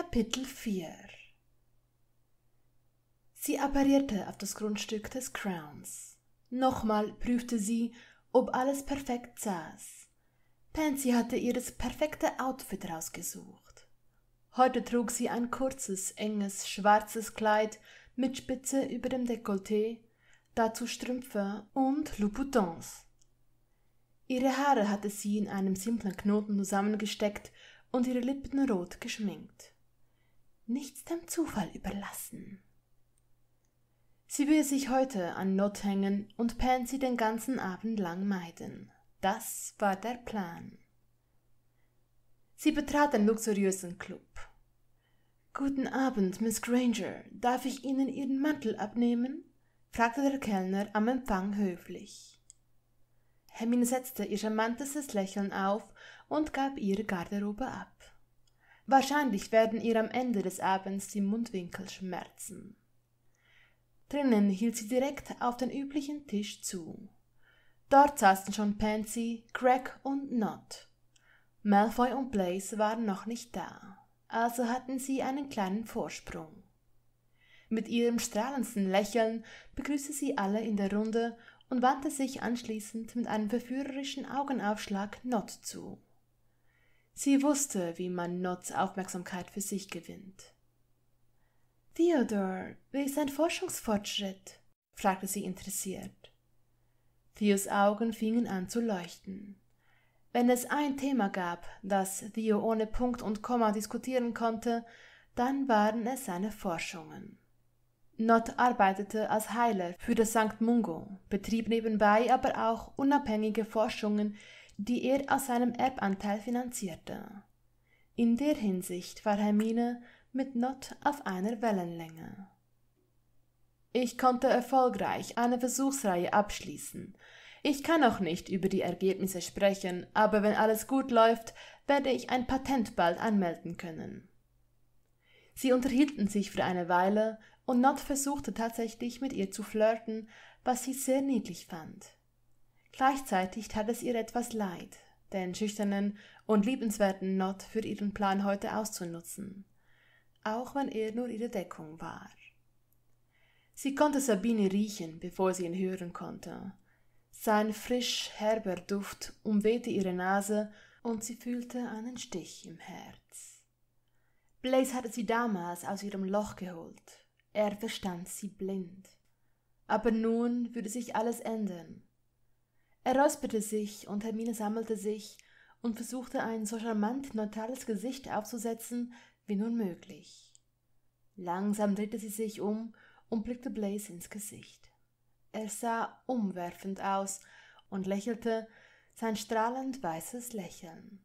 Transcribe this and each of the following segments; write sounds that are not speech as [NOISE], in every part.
Kapitel 4 Sie apparierte auf das Grundstück des Crowns. Nochmal prüfte sie, ob alles perfekt saß. Pansy hatte ihr das perfekte Outfit rausgesucht. Heute trug sie ein kurzes, enges, schwarzes Kleid mit Spitze über dem Dekolleté, dazu Strümpfe und Louboutins. Ihre Haare hatte sie in einem simplen Knoten zusammengesteckt und ihre Lippen rot geschminkt nichts dem Zufall überlassen. Sie will sich heute an Not hängen und Pansy den ganzen Abend lang meiden. Das war der Plan. Sie betrat den luxuriösen Club. Guten Abend, Miss Granger. Darf ich Ihnen Ihren Mantel abnehmen? fragte der Kellner am Empfang höflich. Hermine setzte ihr charmantestes Lächeln auf und gab ihre Garderobe ab. Wahrscheinlich werden ihr am Ende des Abends die Mundwinkel schmerzen. Drinnen hielt sie direkt auf den üblichen Tisch zu. Dort saßen schon Pansy, Craig und Nott. Malfoy und Blaze waren noch nicht da, also hatten sie einen kleinen Vorsprung. Mit ihrem strahlendsten Lächeln begrüßte sie alle in der Runde und wandte sich anschließend mit einem verführerischen Augenaufschlag Nott zu. Sie wusste, wie man Nots Aufmerksamkeit für sich gewinnt. Theodor, wie ist dein Forschungsfortschritt? fragte sie interessiert. Theos Augen fingen an zu leuchten. Wenn es ein Thema gab, das Theo ohne Punkt und Komma diskutieren konnte, dann waren es seine Forschungen. Nott arbeitete als Heiler für das St. Mungo, betrieb nebenbei aber auch unabhängige Forschungen die er aus seinem Erbanteil finanzierte. In der Hinsicht war Hermine mit Not auf einer Wellenlänge. Ich konnte erfolgreich eine Versuchsreihe abschließen. Ich kann auch nicht über die Ergebnisse sprechen, aber wenn alles gut läuft, werde ich ein Patent bald anmelden können. Sie unterhielten sich für eine Weile und Not versuchte tatsächlich mit ihr zu flirten, was sie sehr niedlich fand. Gleichzeitig tat es ihr etwas leid, den schüchternen und liebenswerten Nott für ihren Plan heute auszunutzen, auch wenn er nur ihre Deckung war. Sie konnte Sabine riechen, bevor sie ihn hören konnte. Sein frisch herber Duft umwehte ihre Nase und sie fühlte einen Stich im Herz. Blaze hatte sie damals aus ihrem Loch geholt. Er verstand sie blind. Aber nun würde sich alles ändern. Er räusperte sich und Hermine sammelte sich und versuchte ein so charmant neutrales Gesicht aufzusetzen wie nun möglich. Langsam drehte sie sich um und blickte Blaze ins Gesicht. Er sah umwerfend aus und lächelte sein strahlend weißes Lächeln.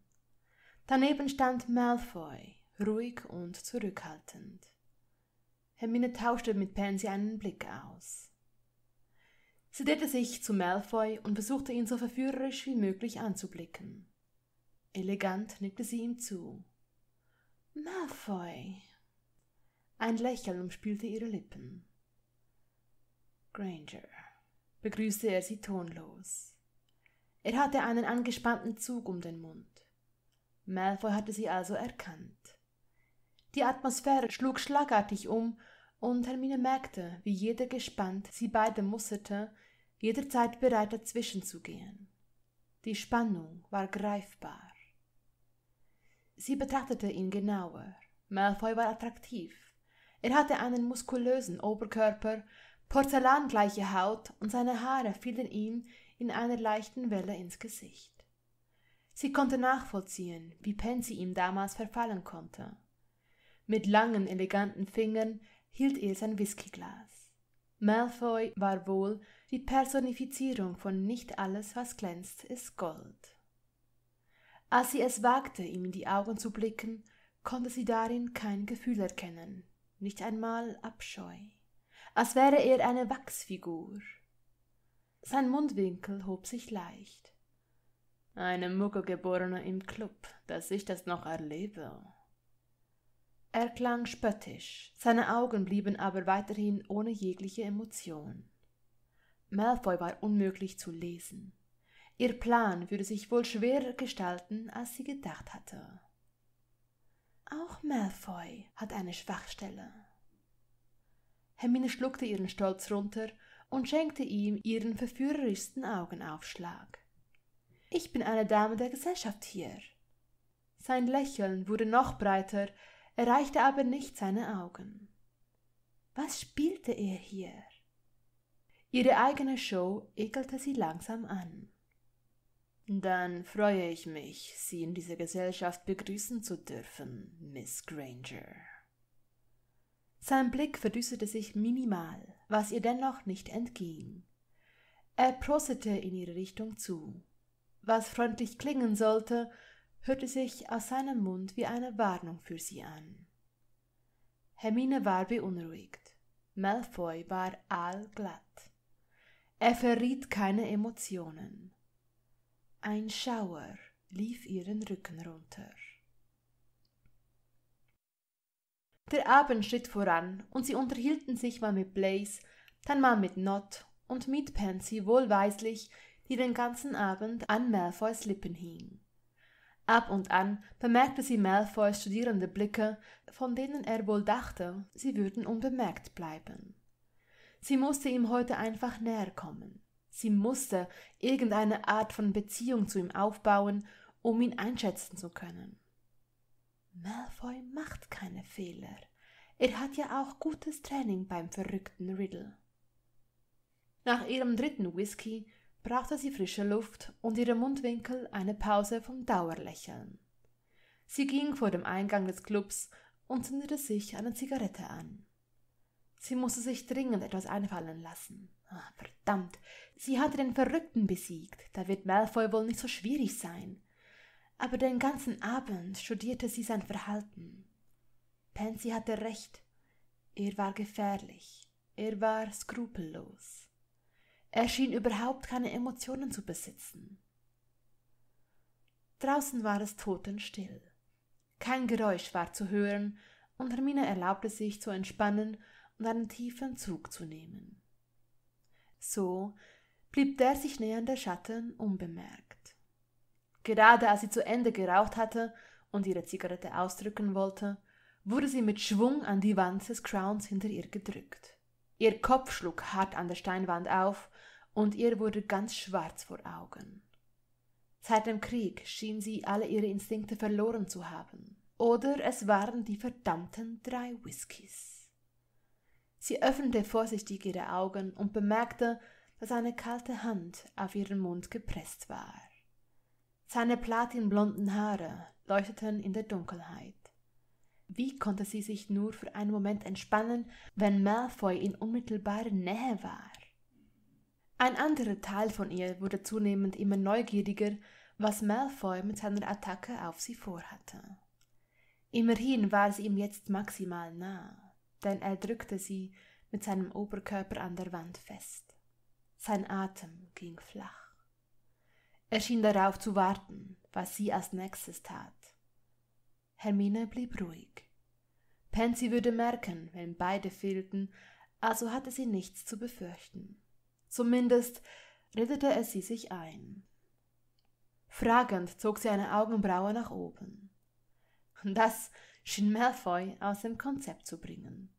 Daneben stand Malfoy, ruhig und zurückhaltend. Hermine tauschte mit Pansy einen Blick aus. Sie drehte sich zu Malfoy und versuchte ihn so verführerisch wie möglich anzublicken. Elegant nickte sie ihm zu. Malfoy. Ein Lächeln umspielte ihre Lippen. Granger, begrüßte er sie tonlos. Er hatte einen angespannten Zug um den Mund. Malfoy hatte sie also erkannt. Die Atmosphäre schlug schlagartig um und Hermine merkte, wie jeder gespannt sie beide musterte, jederzeit bereit dazwischen zu gehen. Die Spannung war greifbar. Sie betrachtete ihn genauer. Malfoy war attraktiv. Er hatte einen muskulösen Oberkörper, porzellangleiche Haut und seine Haare fielen ihm in einer leichten Welle ins Gesicht. Sie konnte nachvollziehen, wie Pansy ihm damals verfallen konnte. Mit langen, eleganten Fingern hielt er sein Whiskyglas. Malfoy war wohl die Personifizierung von nicht alles, was glänzt, ist Gold. Als sie es wagte, ihm in die Augen zu blicken, konnte sie darin kein Gefühl erkennen, nicht einmal Abscheu, als wäre er eine Wachsfigur. Sein Mundwinkel hob sich leicht. Eine Muggelgeborene im Club, dass ich das noch erlebe. Er klang spöttisch, seine Augen blieben aber weiterhin ohne jegliche Emotion. Malfoy war unmöglich zu lesen. Ihr Plan würde sich wohl schwerer gestalten, als sie gedacht hatte. Auch Malfoy hat eine Schwachstelle. Hermine schluckte ihren Stolz runter und schenkte ihm ihren verführerischsten Augenaufschlag. Ich bin eine Dame der Gesellschaft hier. Sein Lächeln wurde noch breiter, erreichte aber nicht seine Augen. Was spielte er hier? Ihre eigene Show ekelte sie langsam an. Dann freue ich mich, Sie in dieser Gesellschaft begrüßen zu dürfen, Miss Granger. Sein Blick verdüsterte sich minimal, was ihr dennoch nicht entging. Er prostete in ihre Richtung zu. Was freundlich klingen sollte, hörte sich aus seinem Mund wie eine Warnung für sie an. Hermine war beunruhigt. Malfoy war allglatt. Er verriet keine Emotionen. Ein Schauer lief ihren Rücken runter. Der Abend schritt voran und sie unterhielten sich mal mit Blaze, dann mal mit Not und mit Pansy wohlweislich, die den ganzen Abend an Malfoys Lippen hing. Ab und an bemerkte sie Malfoys studierende Blicke, von denen er wohl dachte, sie würden unbemerkt bleiben. Sie musste ihm heute einfach näher kommen. Sie musste irgendeine Art von Beziehung zu ihm aufbauen, um ihn einschätzen zu können. Malfoy macht keine Fehler. Er hat ja auch gutes Training beim verrückten Riddle. Nach ihrem dritten Whisky brauchte sie frische Luft und ihre Mundwinkel eine Pause vom Dauerlächeln. Sie ging vor dem Eingang des Clubs und zündete sich eine Zigarette an. Sie musste sich dringend etwas einfallen lassen. Ach, verdammt, sie hatte den Verrückten besiegt. Da wird Malfoy wohl nicht so schwierig sein. Aber den ganzen Abend studierte sie sein Verhalten. Pansy hatte recht. Er war gefährlich. Er war skrupellos. Er schien überhaupt keine Emotionen zu besitzen. Draußen war es totenstill. Kein Geräusch war zu hören, und Hermine erlaubte sich zu entspannen und einen tiefen Zug zu nehmen. So blieb der sich nähernde Schatten unbemerkt. Gerade als sie zu Ende geraucht hatte und ihre Zigarette ausdrücken wollte, wurde sie mit Schwung an die Wand des Crowns hinter ihr gedrückt. Ihr Kopf schlug hart an der Steinwand auf und ihr wurde ganz schwarz vor Augen. Seit dem Krieg schien sie alle ihre Instinkte verloren zu haben. Oder es waren die verdammten drei Whiskys. Sie öffnete vorsichtig ihre Augen und bemerkte, dass eine kalte Hand auf ihren Mund gepresst war. Seine platinblonden Haare leuchteten in der Dunkelheit. Wie konnte sie sich nur für einen Moment entspannen, wenn Malfoy in unmittelbarer Nähe war? Ein anderer Teil von ihr wurde zunehmend immer neugieriger, was Malfoy mit seiner Attacke auf sie vorhatte. Immerhin war sie ihm jetzt maximal nah denn er drückte sie mit seinem Oberkörper an der Wand fest. Sein Atem ging flach. Er schien darauf zu warten, was sie als nächstes tat. Hermine blieb ruhig. Pansy würde merken, wenn beide fehlten, also hatte sie nichts zu befürchten. Zumindest redete es sie sich ein. Fragend zog sie eine Augenbraue nach oben. Das schien Malfoy aus dem Konzept zu bringen.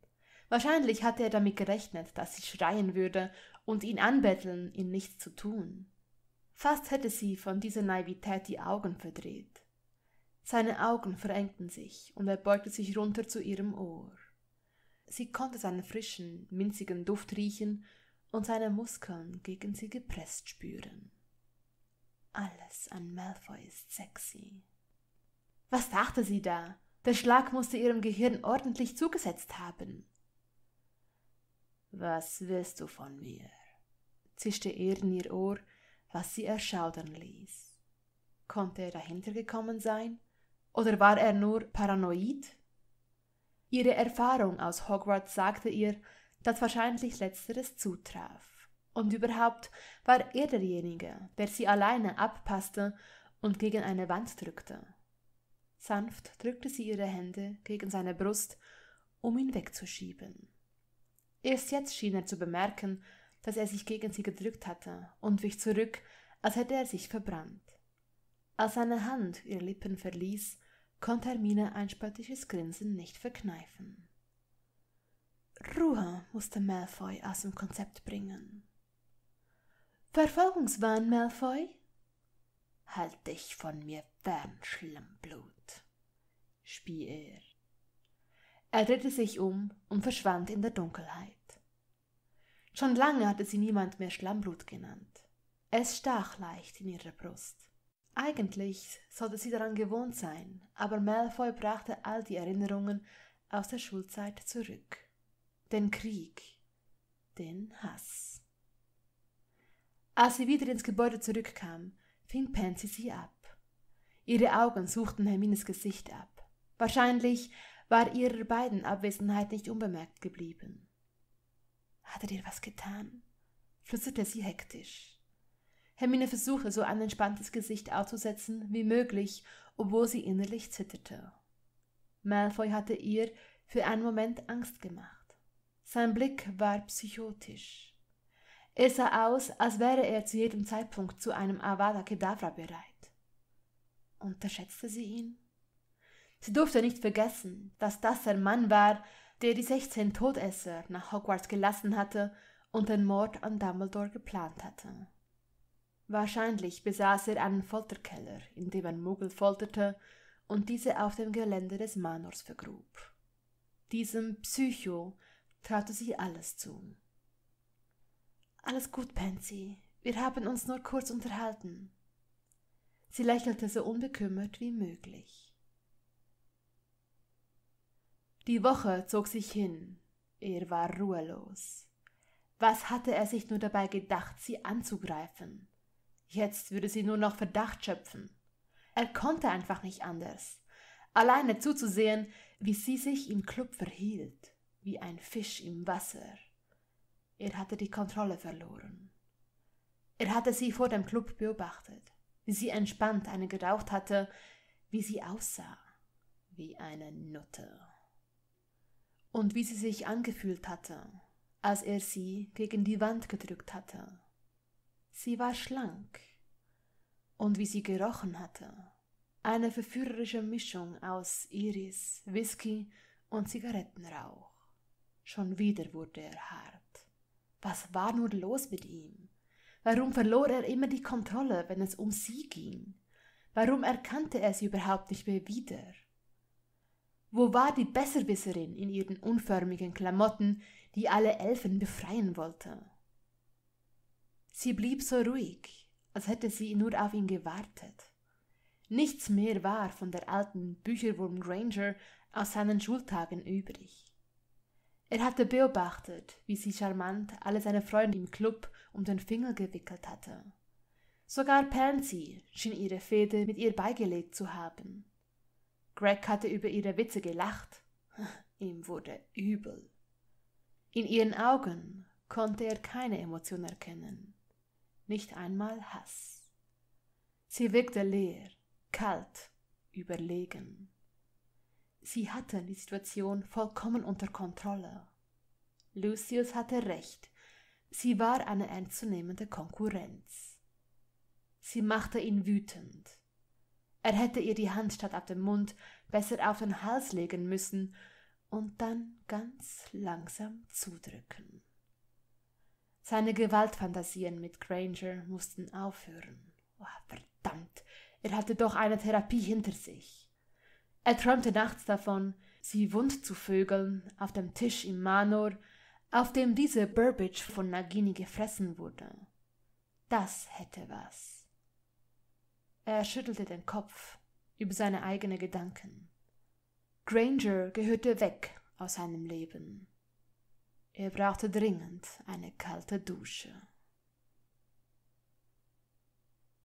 Wahrscheinlich hatte er damit gerechnet, dass sie schreien würde und ihn anbetteln, ihn nichts zu tun. Fast hätte sie von dieser Naivität die Augen verdreht. Seine Augen verengten sich und er beugte sich runter zu ihrem Ohr. Sie konnte seinen frischen, minzigen Duft riechen und seine Muskeln gegen sie gepresst spüren. Alles an Malfoy ist sexy. Was dachte sie da? Der Schlag musste ihrem Gehirn ordentlich zugesetzt haben. Was willst du von mir? zischte er in ihr Ohr, was sie erschaudern ließ. Konnte er dahinter gekommen sein? Oder war er nur paranoid? Ihre Erfahrung aus Hogwarts sagte ihr, dass wahrscheinlich letzteres zutraf. Und überhaupt war er derjenige, der sie alleine abpasste und gegen eine Wand drückte. Sanft drückte sie ihre Hände gegen seine Brust, um ihn wegzuschieben. Erst jetzt schien er zu bemerken, dass er sich gegen sie gedrückt hatte und wich zurück, als hätte er sich verbrannt. Als seine Hand ihre Lippen verließ, konnte Hermine ein spöttisches Grinsen nicht verkneifen. Ruhe musste Malfoy aus dem Konzept bringen. Verfolgungswahn, Malfoy? Halt dich von mir fern, Schlammblut, spie er. Er drehte sich um und verschwand in der Dunkelheit. Schon lange hatte sie niemand mehr Schlammblut genannt. Es stach leicht in ihrer Brust. Eigentlich sollte sie daran gewohnt sein, aber Malfoy brachte all die Erinnerungen aus der Schulzeit zurück. Den Krieg, den Hass. Als sie wieder ins Gebäude zurückkam, fing Pansy sie ab. Ihre Augen suchten Hermines Gesicht ab. Wahrscheinlich war ihrer beiden Abwesenheit nicht unbemerkt geblieben. Hat er dir was getan? flüsterte sie hektisch. Hermine versuchte, so ein entspanntes Gesicht aufzusetzen wie möglich, obwohl sie innerlich zitterte. Malfoy hatte ihr für einen Moment Angst gemacht. Sein Blick war psychotisch. Er sah aus, als wäre er zu jedem Zeitpunkt zu einem Avada Kedavra bereit. Unterschätzte sie ihn? Sie durfte nicht vergessen, dass das der Mann war, der die 16 Todesser nach Hogwarts gelassen hatte und den Mord an Dumbledore geplant hatte. Wahrscheinlich besaß er einen Folterkeller, in dem ein Muggel folterte und diese auf dem Gelände des Manors vergrub. Diesem Psycho traute sie alles zu. Alles gut, Pansy. Wir haben uns nur kurz unterhalten. Sie lächelte so unbekümmert wie möglich. Die Woche zog sich hin. Er war ruhelos. Was hatte er sich nur dabei gedacht, sie anzugreifen? Jetzt würde sie nur noch Verdacht schöpfen. Er konnte einfach nicht anders. Alleine zuzusehen, wie sie sich im Club verhielt, wie ein Fisch im Wasser. Er hatte die Kontrolle verloren. Er hatte sie vor dem Club beobachtet, wie sie entspannt eine geraucht hatte, wie sie aussah, wie eine Nutte und wie sie sich angefühlt hatte, als er sie gegen die Wand gedrückt hatte. Sie war schlank und wie sie gerochen hatte. Eine verführerische Mischung aus Iris, Whisky und Zigarettenrauch. Schon wieder wurde er hart. Was war nur los mit ihm? Warum verlor er immer die Kontrolle, wenn es um sie ging? Warum erkannte er sie überhaupt nicht mehr wieder? Wo war die Besserwisserin in ihren unförmigen Klamotten, die alle Elfen befreien wollte? Sie blieb so ruhig, als hätte sie nur auf ihn gewartet. Nichts mehr war von der alten Bücherwurm Granger aus seinen Schultagen übrig. Er hatte beobachtet, wie sie charmant alle seine Freunde im Club um den Finger gewickelt hatte. Sogar Pansy schien ihre Fehde mit ihr beigelegt zu haben. Greg hatte über ihre Witze gelacht. [LAUGHS] Ihm wurde übel. In ihren Augen konnte er keine Emotion erkennen, nicht einmal Hass. Sie wirkte leer, kalt, überlegen. Sie hatte die Situation vollkommen unter Kontrolle. Lucius hatte recht, sie war eine ernstzunehmende Konkurrenz. Sie machte ihn wütend. Er hätte ihr die Hand statt ab dem Mund besser auf den Hals legen müssen und dann ganz langsam zudrücken. Seine Gewaltfantasien mit Granger mussten aufhören. Oh, verdammt, er hatte doch eine Therapie hinter sich. Er träumte nachts davon, sie wund zu vögeln auf dem Tisch im Manor, auf dem diese Burbage von Nagini gefressen wurde. Das hätte was. Er schüttelte den Kopf über seine eigenen Gedanken. Granger gehörte weg aus seinem Leben. Er brauchte dringend eine kalte Dusche.